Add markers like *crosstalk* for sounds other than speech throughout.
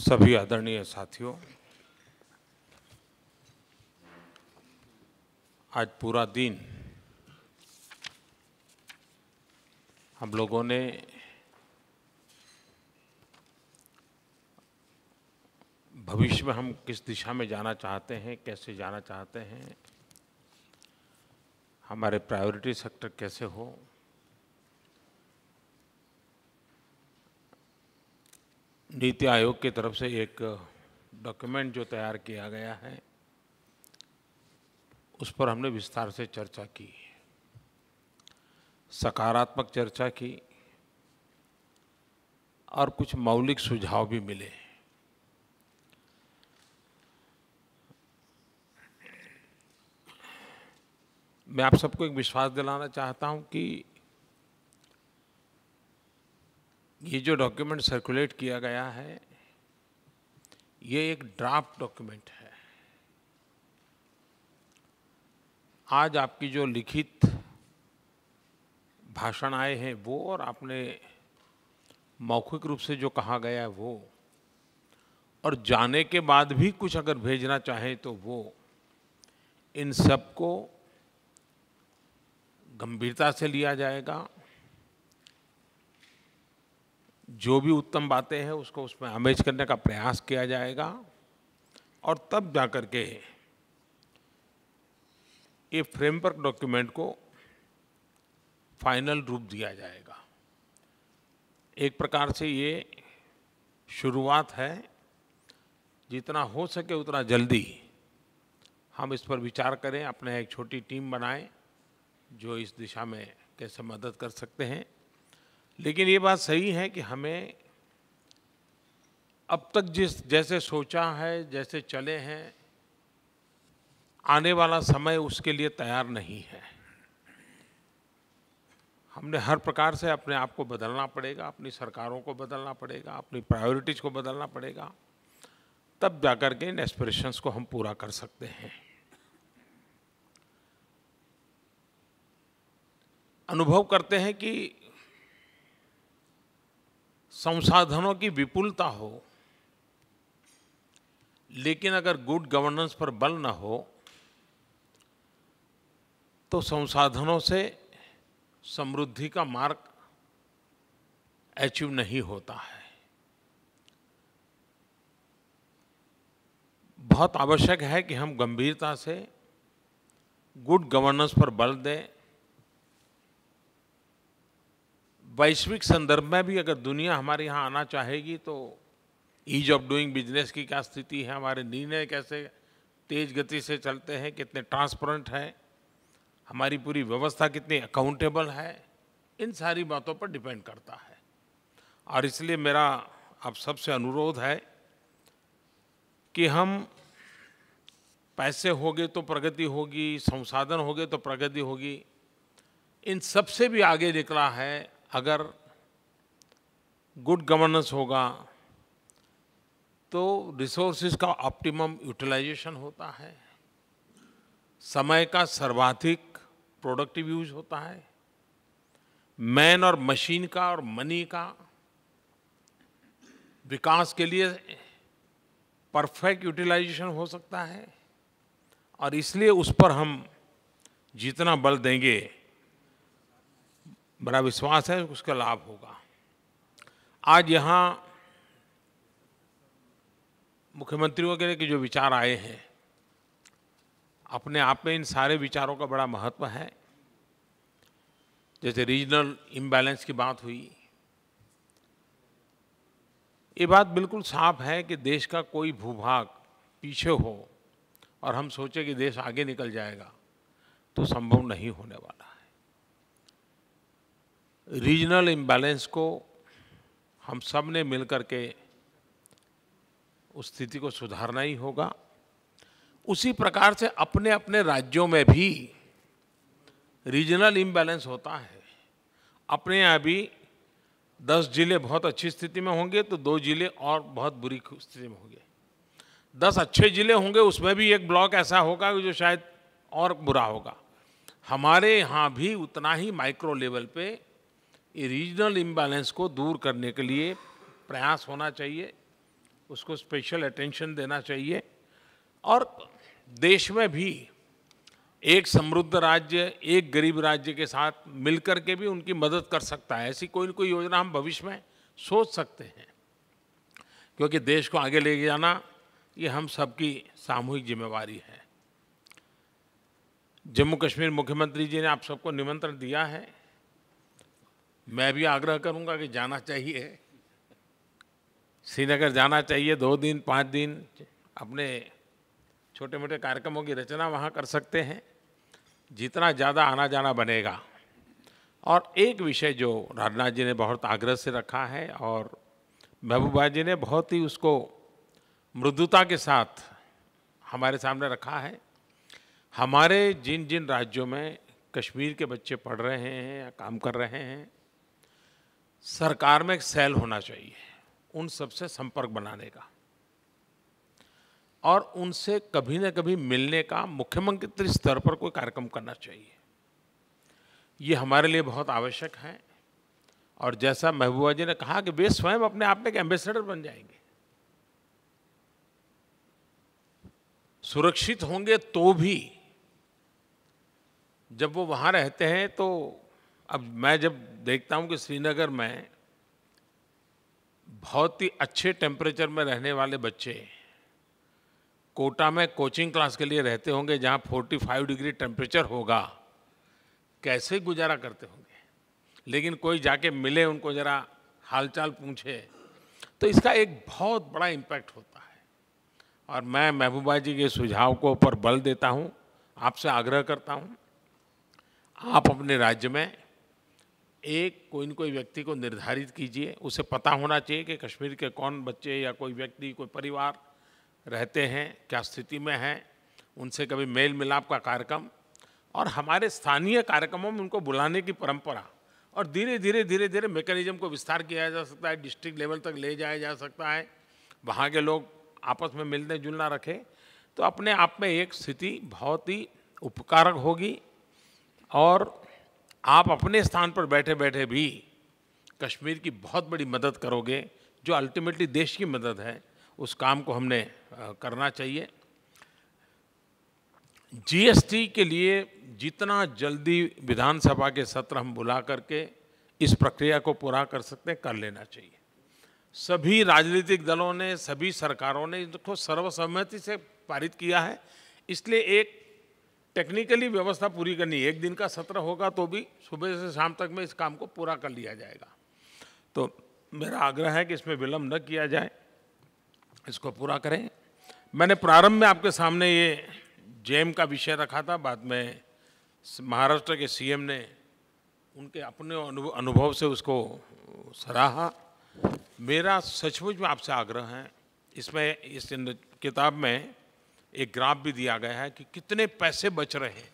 सभी आदरणीय साथियों आज पूरा दिन हम लोगों ने भविष्य में हम किस दिशा में जाना चाहते हैं कैसे जाना चाहते हैं हमारे प्रायोरिटी सेक्टर कैसे हो नीति आयोग की तरफ से एक डॉक्यूमेंट जो तैयार किया गया है उस पर हमने विस्तार से चर्चा की सकारात्मक चर्चा की और कुछ मौलिक सुझाव भी मिले मैं आप सबको एक विश्वास दिलाना चाहता हूं कि ये जो डॉक्यूमेंट सर्कुलेट किया गया है ये एक ड्राफ्ट डॉक्यूमेंट है आज आपकी जो लिखित भाषण आए हैं वो और आपने मौखिक रूप से जो कहा गया है वो और जाने के बाद भी कुछ अगर भेजना चाहें तो वो इन सबको गंभीरता से लिया जाएगा जो भी उत्तम बातें हैं उसको उसमें अमेज करने का प्रयास किया जाएगा और तब जा कर के ये फ्रेमवर्क डॉक्यूमेंट को फाइनल रूप दिया जाएगा एक प्रकार से ये शुरुआत है जितना हो सके उतना जल्दी हम इस पर विचार करें अपने एक छोटी टीम बनाएं जो इस दिशा में कैसे मदद कर सकते हैं लेकिन ये बात सही है कि हमें अब तक जिस जैसे सोचा है जैसे चले हैं आने वाला समय उसके लिए तैयार नहीं है हमने हर प्रकार से अपने आप को बदलना पड़ेगा अपनी सरकारों को बदलना पड़ेगा अपनी प्रायोरिटीज़ को बदलना पड़ेगा तब जाकर के इन एस्पिरेशंस को हम पूरा कर सकते हैं अनुभव करते हैं कि संसाधनों की विपुलता हो लेकिन अगर गुड गवर्नेंस पर बल न हो तो संसाधनों से समृद्धि का मार्ग अचीव नहीं होता है बहुत आवश्यक है कि हम गंभीरता से गुड गवर्नेंस पर बल दें वैश्विक संदर्भ में भी अगर दुनिया हमारे यहाँ आना चाहेगी तो ईज ऑफ डूइंग बिजनेस की क्या स्थिति है हमारे निर्णय कैसे तेज गति से चलते हैं कितने ट्रांसपेरेंट हैं हमारी पूरी व्यवस्था कितनी अकाउंटेबल है इन सारी बातों पर डिपेंड करता है और इसलिए मेरा आप सबसे अनुरोध है कि हम पैसे होंगे तो प्रगति होगी संसाधन होगे तो प्रगति होगी इन सबसे भी आगे निकला है अगर गुड गवर्नेंस होगा तो रिसोर्सेज का ऑप्टिमम यूटिलाइजेशन होता है समय का सर्वाधिक प्रोडक्टिव यूज होता है मैन और मशीन का और मनी का विकास के लिए परफेक्ट यूटिलाइजेशन हो सकता है और इसलिए उस पर हम जितना बल देंगे बड़ा विश्वास है उसका लाभ होगा आज यहाँ मुख्यमंत्री वगैरह के जो विचार आए हैं अपने आप में इन सारे विचारों का बड़ा महत्व है जैसे रीजनल इम्बैलेंस की बात हुई ये बात बिल्कुल साफ है कि देश का कोई भूभाग पीछे हो और हम सोचे कि देश आगे निकल जाएगा तो संभव नहीं होने वाला रीजनल इम्बैलेंस को हम सब ने मिल के उस स्थिति को सुधारना ही होगा उसी प्रकार से अपने अपने राज्यों में भी रीजनल इम्बैलेंस होता है अपने यहाँ भी दस जिले बहुत अच्छी स्थिति में होंगे तो दो जिले और बहुत बुरी स्थिति में होंगे दस अच्छे जिले होंगे उसमें भी एक ब्लॉक ऐसा होगा जो शायद और बुरा होगा हमारे यहाँ भी उतना ही माइक्रो लेवल पे ये रीजनल इम्बैलेंस को दूर करने के लिए प्रयास होना चाहिए उसको स्पेशल अटेंशन देना चाहिए और देश में भी एक समृद्ध राज्य एक गरीब राज्य के साथ मिलकर के भी उनकी मदद कर सकता है ऐसी कोई ना कोई योजना हम भविष्य में सोच सकते हैं क्योंकि देश को आगे ले जाना ये हम सबकी सामूहिक जिम्मेवारी है जम्मू कश्मीर मुख्यमंत्री जी ने आप सबको निमंत्रण दिया है मैं भी आग्रह करूंगा कि जाना चाहिए श्रीनगर जाना चाहिए दो दिन पाँच दिन अपने छोटे मोटे कार्यक्रमों की रचना वहाँ कर सकते हैं जितना ज़्यादा आना जाना बनेगा और एक विषय जो राजनाथ जी ने बहुत आग्रह से रखा है और महबूबा जी ने बहुत ही उसको मृदुता के साथ हमारे सामने रखा है हमारे जिन जिन राज्यों में कश्मीर के बच्चे पढ़ रहे हैं या काम कर रहे हैं सरकार में एक सेल होना चाहिए उन सबसे संपर्क बनाने का और उनसे कभी न कभी मिलने का मुख्यमंत्री स्तर पर कोई कार्यक्रम करना चाहिए ये हमारे लिए बहुत आवश्यक है और जैसा महबूबा जी ने कहा कि वे स्वयं अपने आप में एक एम्बेसडर बन जाएंगे सुरक्षित होंगे तो भी जब वो वहाँ रहते हैं तो अब मैं जब देखता हूँ कि श्रीनगर में बहुत ही अच्छे टेम्परेचर में रहने वाले बच्चे कोटा में कोचिंग क्लास के लिए रहते होंगे जहाँ 45 डिग्री टेम्परेचर होगा कैसे गुजारा करते होंगे लेकिन कोई जाके मिले उनको ज़रा हालचाल पूछे तो इसका एक बहुत बड़ा इम्पैक्ट होता है और मैं महबूबा जी के सुझाव को पर बल देता हूँ आपसे आग्रह करता हूँ आप अपने राज्य में एक कोई न कोई व्यक्ति को निर्धारित कीजिए उसे पता होना चाहिए कि कश्मीर के कौन बच्चे या कोई व्यक्ति कोई परिवार रहते हैं क्या स्थिति में हैं उनसे कभी मेल मिलाप का कार्यक्रम और हमारे स्थानीय कार्यक्रमों में उनको बुलाने की परंपरा और धीरे धीरे धीरे धीरे मेकनिज़म को विस्तार किया जा सकता है डिस्ट्रिक्ट लेवल तक ले जाया जा सकता है वहाँ के लोग आपस में मिलने जुलना रखें तो अपने आप में एक स्थिति बहुत ही उपकारक होगी और आप अपने स्थान पर बैठे बैठे भी कश्मीर की बहुत बड़ी मदद करोगे जो अल्टीमेटली देश की मदद है उस काम को हमने करना चाहिए जीएसटी के लिए जितना जल्दी विधानसभा के सत्र हम बुला करके इस प्रक्रिया को पूरा कर सकते हैं कर लेना चाहिए सभी राजनीतिक दलों ने सभी सरकारों ने इसको सर्वसम्मति से पारित किया है इसलिए एक टेक्निकली व्यवस्था पूरी करनी है एक दिन का सत्र होगा तो भी सुबह से शाम तक में इस काम को पूरा कर लिया जाएगा तो मेरा आग्रह है कि इसमें विलम्ब न किया जाए इसको पूरा करें मैंने प्रारंभ में आपके सामने ये जेम का विषय रखा था बाद में महाराष्ट्र के सीएम ने उनके अपने अनुभव से उसको सराहा मेरा सचमुच में आपसे आग्रह है इसमें इस किताब में एक ग्राफ भी दिया गया है कि कितने पैसे बच रहे हैं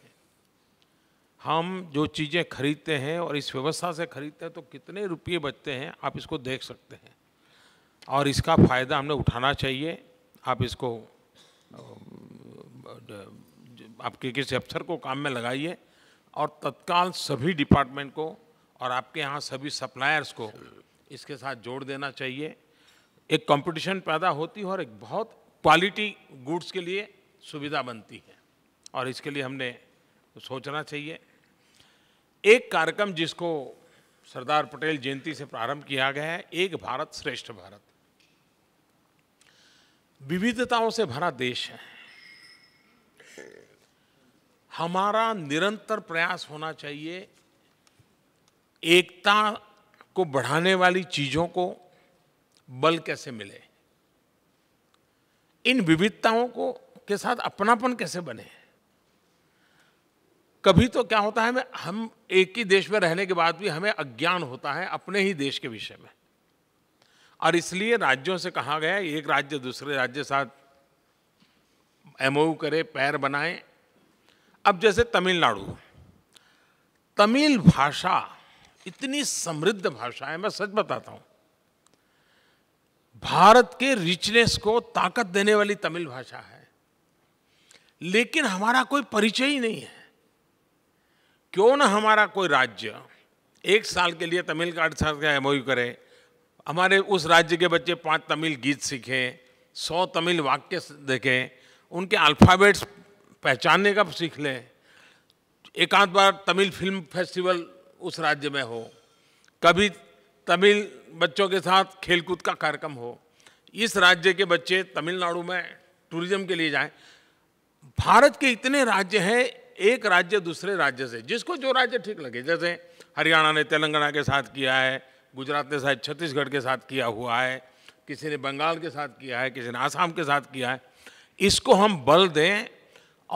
हम जो चीज़ें खरीदते हैं और इस व्यवस्था से खरीदते हैं तो कितने रुपये बचते हैं आप इसको देख सकते हैं और इसका फ़ायदा हमने उठाना चाहिए आप इसको आपके किसी अफसर को काम में लगाइए और तत्काल सभी डिपार्टमेंट को और आपके यहाँ सभी सप्लायर्स को इसके साथ जोड़ देना चाहिए एक कंपटीशन पैदा होती है और एक बहुत क्वालिटी गुड्स के लिए सुविधा बनती है और इसके लिए हमने सोचना चाहिए एक कार्यक्रम जिसको सरदार पटेल जयंती से प्रारंभ किया गया है एक भारत श्रेष्ठ भारत विविधताओं से भरा देश है हमारा निरंतर प्रयास होना चाहिए एकता को बढ़ाने वाली चीज़ों को बल कैसे मिले इन विविधताओं को के साथ अपनापन कैसे बने कभी तो क्या होता है हम एक ही देश में रहने के बाद भी हमें अज्ञान होता है अपने ही देश के विषय में और इसलिए राज्यों से कहा गया एक राज्य दूसरे राज्य साथ एमओयू करे पैर बनाए अब जैसे तमिलनाडु तमिल भाषा इतनी समृद्ध भाषा है मैं सच बताता हूँ भारत के रिचनेस को ताकत देने वाली तमिल भाषा है लेकिन हमारा कोई परिचय ही नहीं है क्यों ना हमारा कोई राज्य एक साल के लिए तमिल का अर्थ का एम करे हमारे उस राज्य के बच्चे पांच तमिल गीत सीखें सौ तमिल वाक्य देखें उनके अल्फ़ाबेट्स पहचानने का सीख लें एकांत बार तमिल फिल्म फेस्टिवल उस राज्य में हो कभी तमिल बच्चों के साथ खेलकूद का कार्यक्रम हो इस राज्य के बच्चे तमिलनाडु में टूरिज्म के लिए जाएं भारत के इतने राज्य हैं एक राज्य दूसरे राज्य से जिसको जो राज्य ठीक लगे जैसे हरियाणा ने तेलंगाना के साथ किया है गुजरात ने शायद छत्तीसगढ़ के साथ किया हुआ है किसी ने बंगाल के साथ किया है किसी ने आसाम के साथ किया है इसको हम बल दें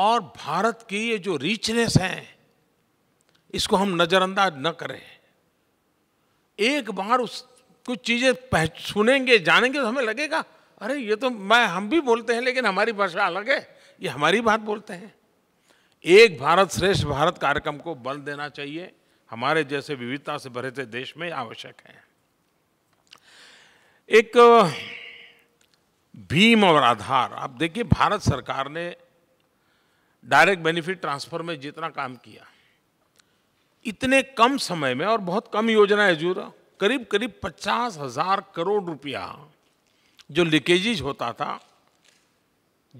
और भारत की ये जो रिचनेस है इसको हम नज़रअंदाज न करें एक बार उस कुछ चीज़ें सुनेंगे जानेंगे तो हमें लगेगा अरे ये तो मैं हम भी बोलते हैं लेकिन हमारी भाषा अलग है ये हमारी बात बोलते हैं एक भारत श्रेष्ठ भारत कार्यक्रम को बल देना चाहिए हमारे जैसे विविधता से भरे थे देश में आवश्यक है एक भीम और आधार आप देखिए भारत सरकार ने डायरेक्ट बेनिफिट ट्रांसफर में जितना काम किया इतने कम समय में और बहुत कम योजना है जूरा करीब करीब पचास हजार करोड़ रुपया जो लीकेजेज होता था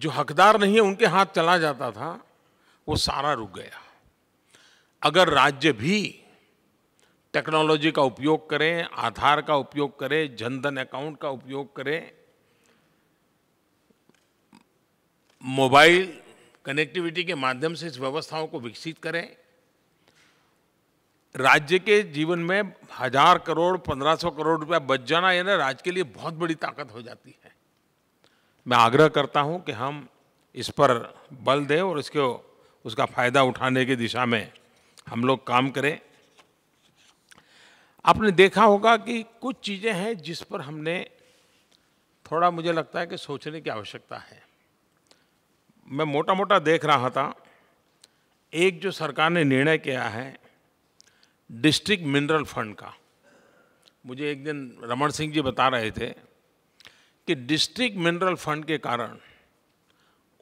जो हकदार नहीं है उनके हाथ चला जाता था वो सारा रुक गया अगर राज्य भी टेक्नोलॉजी का उपयोग करें आधार का उपयोग करें जनधन अकाउंट का उपयोग करें मोबाइल कनेक्टिविटी के माध्यम से इस व्यवस्थाओं को विकसित करें राज्य के जीवन में हजार करोड़ पंद्रह सौ करोड़ रुपया बच जाना यानी ना राज्य के लिए बहुत बड़ी ताकत हो जाती है मैं आग्रह करता हूँ कि हम इस पर बल दें और इसको उसका फ़ायदा उठाने की दिशा में हम लोग काम करें आपने देखा होगा कि कुछ चीज़ें हैं जिस पर हमने थोड़ा मुझे लगता है कि सोचने की आवश्यकता है मैं मोटा मोटा देख रहा था एक जो सरकार ने निर्णय किया है डिस्ट्रिक्ट मिनरल फंड का मुझे एक दिन रमन सिंह जी बता रहे थे कि डिस्ट्रिक्ट मिनरल फंड के कारण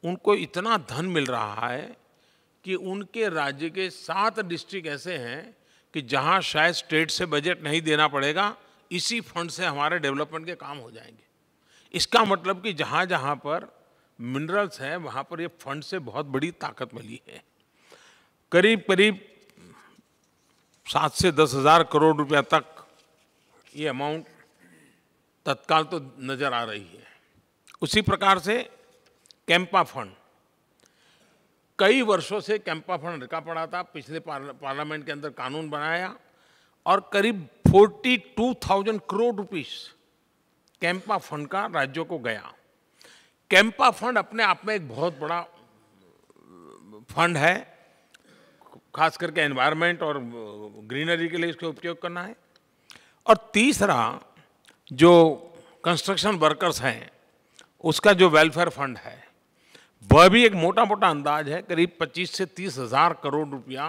उनको इतना धन मिल रहा है कि उनके राज्य के सात डिस्ट्रिक्ट ऐसे हैं कि जहां शायद स्टेट से बजट नहीं देना पड़ेगा इसी फंड से हमारे डेवलपमेंट के काम हो जाएंगे इसका मतलब कि जहाँ जहाँ पर मिनरल्स हैं वहाँ पर ये फंड से बहुत बड़ी ताकत मिली है करीब करीब सात से दस हजार करोड़ रुपया तक ये अमाउंट तत्काल तो नज़र आ रही है उसी प्रकार से कैंपा फंड कई वर्षों से कैंपा फंड रखा पड़ा था पिछले पार्लियामेंट के अंदर कानून बनाया और करीब 42,000 करोड़ रुपीस कैंपा फंड का राज्यों को गया कैंपा फंड अपने आप में एक बहुत बड़ा फंड है खास करके एनवायरनमेंट और ग्रीनरी के लिए इसका उपयोग करना है और तीसरा जो कंस्ट्रक्शन वर्कर्स हैं उसका जो वेलफेयर फंड है वह भी एक मोटा मोटा अंदाज है करीब 25 से तीस हजार करोड़ रुपया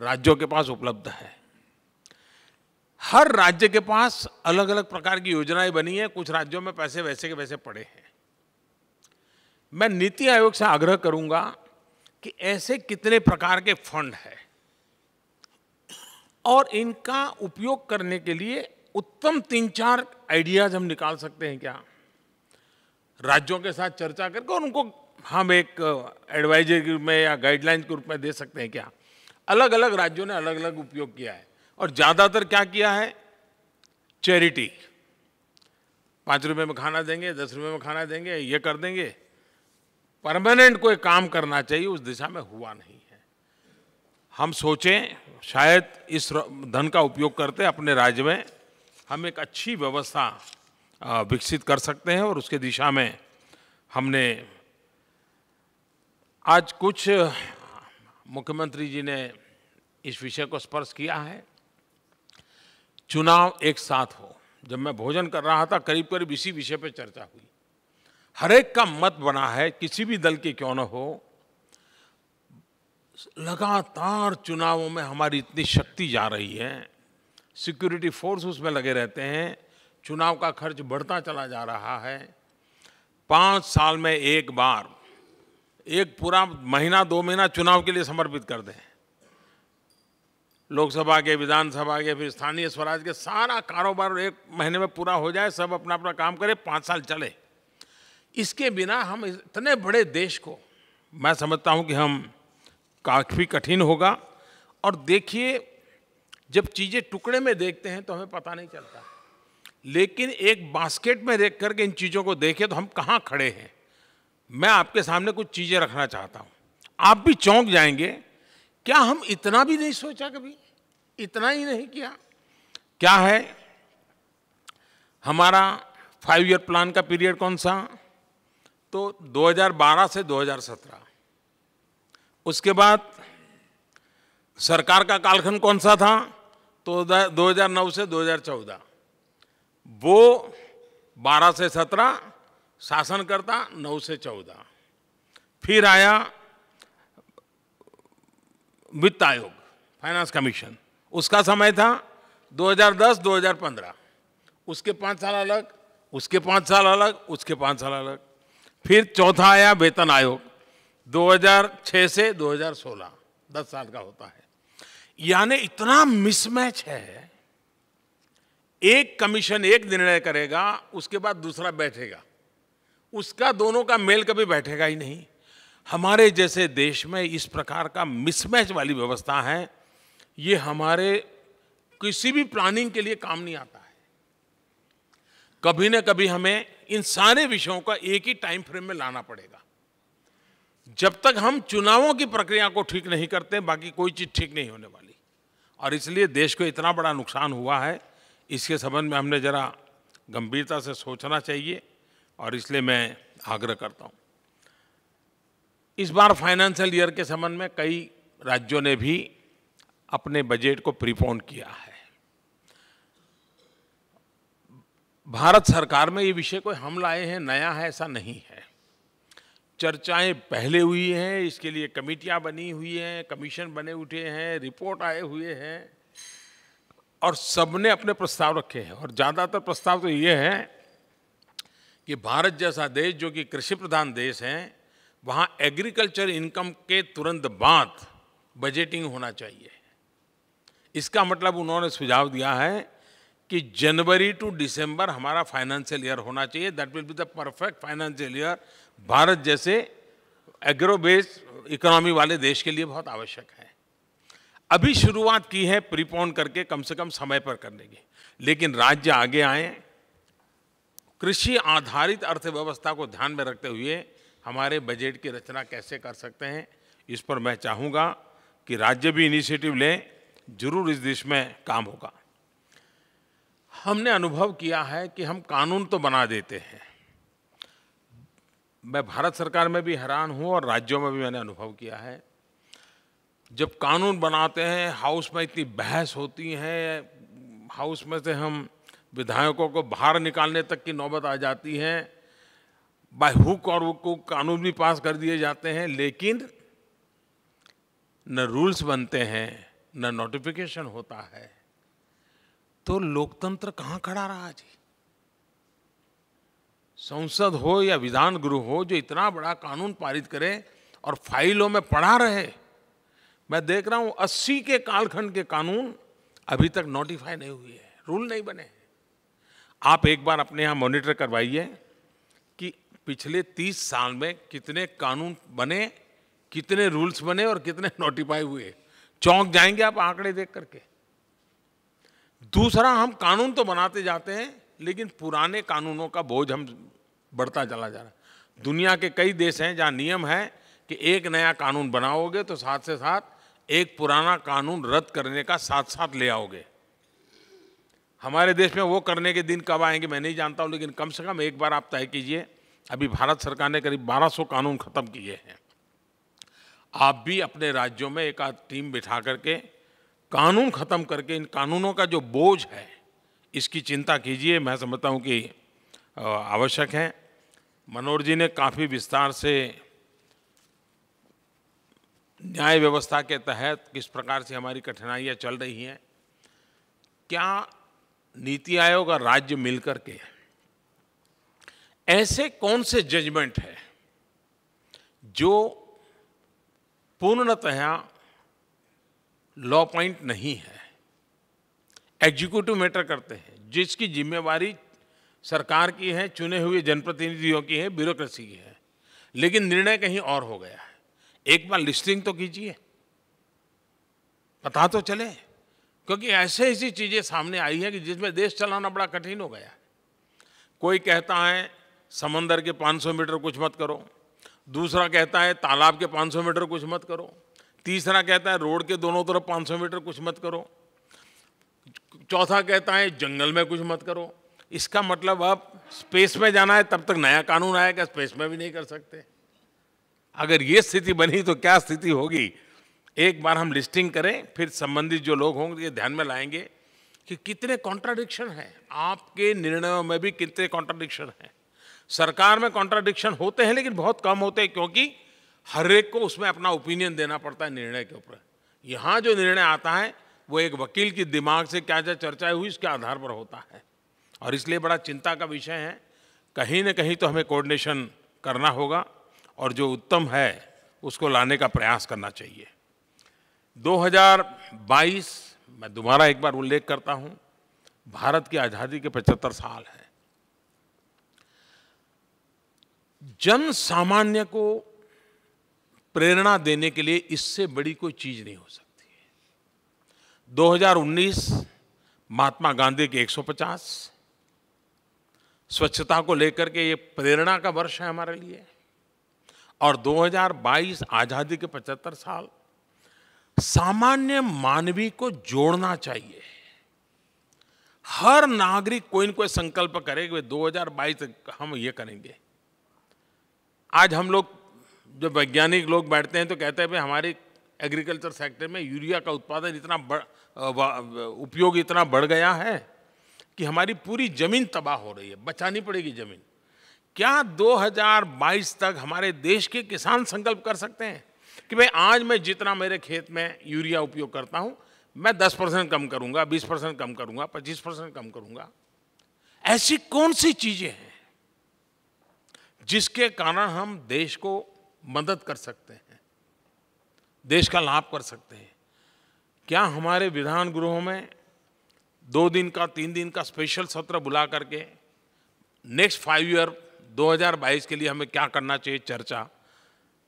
राज्यों के पास उपलब्ध है हर राज्य के पास अलग अलग प्रकार की योजनाएं बनी है कुछ राज्यों में पैसे वैसे के वैसे पड़े हैं मैं नीति आयोग से आग्रह करूंगा कि ऐसे कितने प्रकार के फंड हैं और इनका उपयोग करने के लिए उत्तम तीन चार आइडियाज हम निकाल सकते हैं क्या राज्यों के साथ चर्चा करके और उनको हम एक एडवाइजरी के रूप में या गाइडलाइन के रूप में दे सकते हैं क्या अलग अलग राज्यों ने अलग अलग उपयोग किया है और ज़्यादातर क्या किया है चैरिटी पाँच रुपये में खाना देंगे दस रुपये में खाना देंगे ये कर देंगे परमानेंट कोई काम करना चाहिए उस दिशा में हुआ नहीं है हम सोचें शायद इस धन का उपयोग करते अपने राज्य में हम एक अच्छी व्यवस्था विकसित कर सकते हैं और उसके दिशा में हमने आज कुछ मुख्यमंत्री जी ने इस विषय को स्पर्श किया है चुनाव एक साथ हो जब मैं भोजन कर रहा था करीब करीब इसी विषय पर चर्चा हुई हरेक का मत बना है किसी भी दल के क्यों न हो लगातार चुनावों में हमारी इतनी शक्ति जा रही है सिक्योरिटी फोर्स उसमें लगे रहते हैं चुनाव का खर्च बढ़ता चला जा रहा है पाँच साल में एक बार एक पूरा महीना दो महीना चुनाव के लिए समर्पित कर दें लोकसभा के विधानसभा के फिर स्थानीय स्वराज के सारा कारोबार एक महीने में पूरा हो जाए सब अपना अपना काम करें पाँच साल चले इसके बिना हम इतने बड़े देश को मैं समझता हूँ कि हम काफ़ी कठिन होगा और देखिए जब चीज़ें टुकड़े में देखते हैं तो हमें पता नहीं चलता लेकिन एक बास्केट में देख करके इन चीज़ों को देखें तो हम कहाँ खड़े हैं मैं आपके सामने कुछ चीज़ें रखना चाहता हूँ आप भी चौंक जाएंगे क्या हम इतना भी नहीं सोचा कभी इतना ही नहीं किया क्या है हमारा फाइव ईयर प्लान का पीरियड कौन सा तो 2012 से 2017 उसके बाद सरकार का कालखंड कौन सा था तो 2009 से 2014 वो 12 से 17 करता 9 से 14 फिर आया वित्त आयोग फाइनेंस कमीशन उसका समय था 2010-2015 उसके पाँच साल अलग उसके पाँच साल अलग उसके पाँच साल अलग फिर चौथा आया वेतन आयोग 2006 से 2016 10 साल का होता है यानी इतना मिसमैच है एक कमीशन एक निर्णय करेगा उसके बाद दूसरा बैठेगा उसका दोनों का मेल कभी बैठेगा ही नहीं हमारे जैसे देश में इस प्रकार का मिसमैच वाली व्यवस्था है ये हमारे किसी भी प्लानिंग के लिए काम नहीं आता है कभी न कभी हमें इन सारे विषयों का एक ही टाइम फ्रेम में लाना पड़ेगा जब तक हम चुनावों की प्रक्रिया को ठीक नहीं करते बाकी कोई चीज़ ठीक नहीं होने वाली और इसलिए देश को इतना बड़ा नुकसान हुआ है इसके संबंध में हमने ज़रा गंभीरता से सोचना चाहिए और इसलिए मैं आग्रह करता हूँ इस बार फाइनेंशियल ईयर के संबंध में कई राज्यों ने भी अपने बजट को प्रीपोन किया है भारत सरकार में ये विषय कोई हम लाए हैं नया है ऐसा नहीं है चर्चाएं पहले हुई हैं इसके लिए कमेटियां बनी हुई हैं कमीशन बने उठे हैं रिपोर्ट आए हुए हैं और सबने अपने प्रस्ताव रखे हैं और ज़्यादातर प्रस्ताव तो ये हैं कि भारत जैसा देश जो कि कृषि प्रधान देश है वहाँ एग्रीकल्चर इनकम के तुरंत बाद बजटिंग होना चाहिए इसका मतलब उन्होंने सुझाव दिया है कि जनवरी टू दिसंबर हमारा फाइनेंशियल ईयर होना चाहिए that will be the perfect financial year Bharat जैसे एग्रो बेस्ड इकोनॉमी वाले देश के लिए बहुत आवश्यक है अभी शुरुआत की है प्रीपोन करके कम से कम समय पर करने की लेकिन राज्य आगे आए कृषि आधारित अर्थव्यवस्था को ध्यान में रखते हुए हमारे बजट की रचना कैसे कर सकते हैं इस पर मैं चाहूँगा कि राज्य भी इनिशिएटिव लें जरूर इस दिश में काम होगा हमने अनुभव किया है कि हम कानून तो बना देते हैं मैं भारत सरकार में भी हैरान हूँ और राज्यों में भी मैंने अनुभव किया है जब कानून बनाते हैं हाउस में इतनी बहस होती है हाउस में से हम विधायकों को बाहर निकालने तक की नौबत आ जाती है बाय हुक और हुक को कानून भी पास कर दिए जाते हैं लेकिन न रूल्स बनते हैं न नोटिफिकेशन होता है तो लोकतंत्र कहां खड़ा रहा जी संसद हो या विधान गृह हो जो इतना बड़ा कानून पारित करे और फाइलों में पड़ा रहे मैं देख रहा हूं अस्सी के कालखंड के कानून अभी तक नोटिफाई नहीं हुए हैं रूल नहीं बने आप एक बार अपने यहां मॉनिटर करवाइए कि पिछले तीस साल में कितने कानून बने कितने रूल्स बने और कितने नोटिफाई *laughs* हुए चौंक जाएंगे आप आंकड़े देख करके दूसरा हम कानून तो बनाते जाते हैं लेकिन पुराने कानूनों का बोझ हम बढ़ता चला जा रहा है दुनिया के कई देश हैं जहाँ नियम है कि एक नया कानून बनाओगे तो साथ से साथ एक पुराना कानून रद्द करने का साथ साथ ले आओगे हमारे देश में वो करने के दिन कब आएंगे मैं नहीं जानता हूँ लेकिन कम से कम एक बार आप तय कीजिए अभी भारत सरकार ने करीब 1200 कानून ख़त्म किए हैं आप भी अपने राज्यों में एक आध टीम बिठा करके कानून ख़त्म करके इन कानूनों का जो बोझ है इसकी चिंता कीजिए मैं समझता हूँ कि आवश्यक है मनोहर जी ने काफ़ी विस्तार से न्याय व्यवस्था के तहत किस प्रकार से हमारी कठिनाइयाँ चल रही हैं क्या नीति आयोग और राज्य मिलकर के ऐसे कौन से जजमेंट है जो पूर्णतया लॉ पॉइंट नहीं है एग्जीक्यूटिव मैटर करते हैं जिसकी जिम्मेवारी सरकार की है चुने हुए जनप्रतिनिधियों की है ब्यूरोक्रेसी की है लेकिन निर्णय कहीं और हो गया है एक बार लिस्टिंग तो कीजिए पता तो चले क्योंकि ऐसे ऐसी चीज़ें सामने आई हैं कि जिसमें देश चलाना बड़ा कठिन हो गया है कोई कहता है समंदर के 500 मीटर कुछ मत करो दूसरा कहता है तालाब के 500 मीटर कुछ मत करो तीसरा कहता है रोड के दोनों तरफ 500 मीटर कुछ मत करो चौथा कहता है जंगल में कुछ मत करो इसका मतलब आप स्पेस में जाना है तब तक नया कानून आएगा स्पेस में भी नहीं कर सकते अगर ये स्थिति बनी तो क्या स्थिति होगी एक बार हम लिस्टिंग करें फिर संबंधित जो लोग होंगे ये ध्यान में लाएंगे कि कितने कॉन्ट्राडिक्शन हैं आपके निर्णयों में भी कितने कॉन्ट्राडिक्शन हैं सरकार में कॉन्ट्राडिक्शन होते हैं लेकिन बहुत कम होते हैं क्योंकि हर एक को उसमें अपना ओपिनियन देना पड़ता है निर्णय के ऊपर यहाँ जो निर्णय आता है वो एक वकील की दिमाग से क्या क्या चर्चा हुई उसके आधार पर होता है और इसलिए बड़ा चिंता का विषय है कहीं ना कहीं तो हमें कोऑर्डिनेशन करना होगा और जो उत्तम है उसको लाने का प्रयास करना चाहिए 2022 मैं दोबारा एक बार उल्लेख करता हूँ भारत की आज़ादी के 75 साल हैं जन सामान्य को प्रेरणा देने के लिए इससे बड़ी कोई चीज़ नहीं हो सकती 2019 महात्मा गांधी के 150 स्वच्छता को लेकर के ये प्रेरणा का वर्ष है हमारे लिए और 2022 आज़ादी के 75 साल सामान्य मानवी को जोड़ना चाहिए हर नागरिक कोई न कोई संकल्प करे कि 2022 हम ये करेंगे आज हम लोग जब वैज्ञानिक लोग बैठते हैं तो कहते हैं भाई हमारे एग्रीकल्चर सेक्टर में यूरिया का उत्पादन इतना बढ़ उपयोग इतना बढ़ गया है कि हमारी पूरी ज़मीन तबाह हो रही है बचानी पड़ेगी ज़मीन क्या 2022 तक हमारे देश के किसान संकल्प कर सकते हैं कि भाई आज मैं जितना मेरे खेत में यूरिया उपयोग करता हूँ मैं 10 परसेंट कम करूँगा 20 परसेंट कम करूँगा 25 परसेंट कम करूँगा ऐसी कौन सी चीज़ें हैं जिसके कारण हम देश को मदद कर सकते हैं देश का लाभ कर सकते हैं क्या हमारे विधान गृहों में दो दिन का तीन दिन का स्पेशल सत्र बुला करके नेक्स्ट फाइव ईयर 2022 के लिए हमें क्या करना चाहिए चर्चा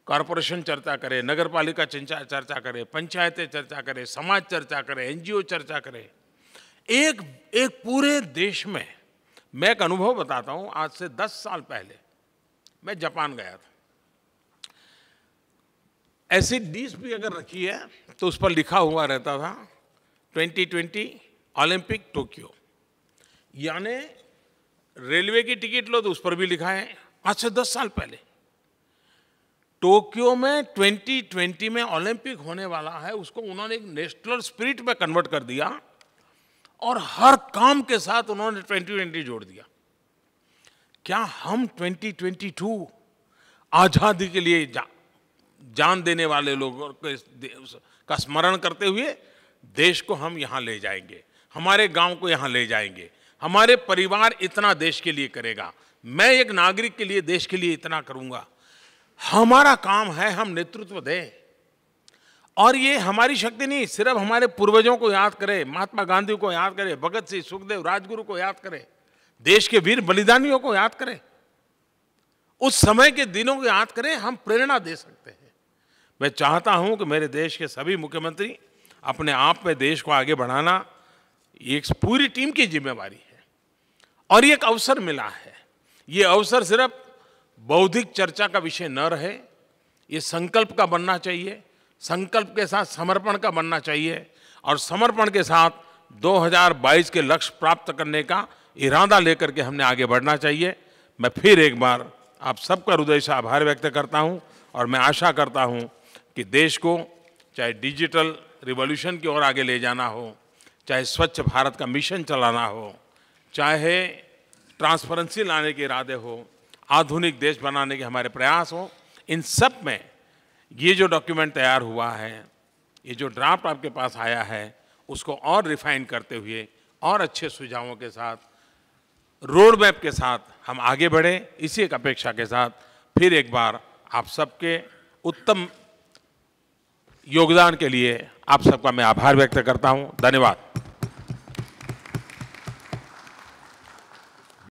कॉरपोरेशन चर्चा करे नगर पालिका चर्चा चर्चा करे पंचायतें चर्चा करे समाज चर्चा करे एनजीओ चर्चा करे एक एक पूरे देश में मैं एक अनुभव बताता हूँ आज से 10 साल पहले मैं जापान गया था ऐसी डिश भी अगर रखी है तो उस पर लिखा हुआ रहता था 2020 ओलंपिक टोक्यो यानी रेलवे की टिकट लो तो उस पर भी लिखा है आज से दस साल पहले टोक्यो में 2020 में ओलंपिक होने वाला है उसको उन्होंने एक नेशनल स्पिरिट में कन्वर्ट कर दिया और हर काम के साथ उन्होंने 2020 जोड़ दिया क्या हम 2022 आज़ादी के लिए जा जान देने वाले लोगों का स्मरण करते हुए देश को हम यहाँ ले जाएंगे हमारे गांव को यहाँ ले जाएंगे हमारे परिवार इतना देश के लिए करेगा मैं एक नागरिक के लिए देश के लिए इतना करूँगा हमारा काम है हम नेतृत्व दें और ये हमारी शक्ति नहीं सिर्फ हमारे पूर्वजों को याद करें महात्मा गांधी को याद करें भगत सिंह सुखदेव राजगुरु को याद करें देश के वीर बलिदानियों को याद करें उस समय के दिनों को याद करें हम प्रेरणा दे सकते हैं मैं चाहता हूं कि मेरे देश के सभी मुख्यमंत्री अपने आप में देश को आगे बढ़ाना एक पूरी टीम की जिम्मेवारी है और एक अवसर मिला है ये अवसर सिर्फ बौद्धिक चर्चा का विषय न रहे ये संकल्प का बनना चाहिए संकल्प के साथ समर्पण का बनना चाहिए और समर्पण के साथ 2022 के लक्ष्य प्राप्त करने का इरादा लेकर के हमने आगे बढ़ना चाहिए मैं फिर एक बार आप सबका हृदय से आभार व्यक्त करता हूँ और मैं आशा करता हूँ कि देश को चाहे डिजिटल रिवॉल्यूशन की ओर आगे ले जाना हो चाहे स्वच्छ भारत का मिशन चलाना हो चाहे ट्रांसपेरेंसी लाने के इरादे हो आधुनिक देश बनाने के हमारे प्रयास हो इन सब में ये जो डॉक्यूमेंट तैयार हुआ है ये जो ड्राफ्ट आपके पास आया है उसको और रिफाइन करते हुए और अच्छे सुझावों के साथ रोड मैप के साथ हम आगे बढ़ें इसी एक अपेक्षा के साथ फिर एक बार आप सबके उत्तम योगदान के लिए आप सबका मैं आभार व्यक्त करता हूं धन्यवाद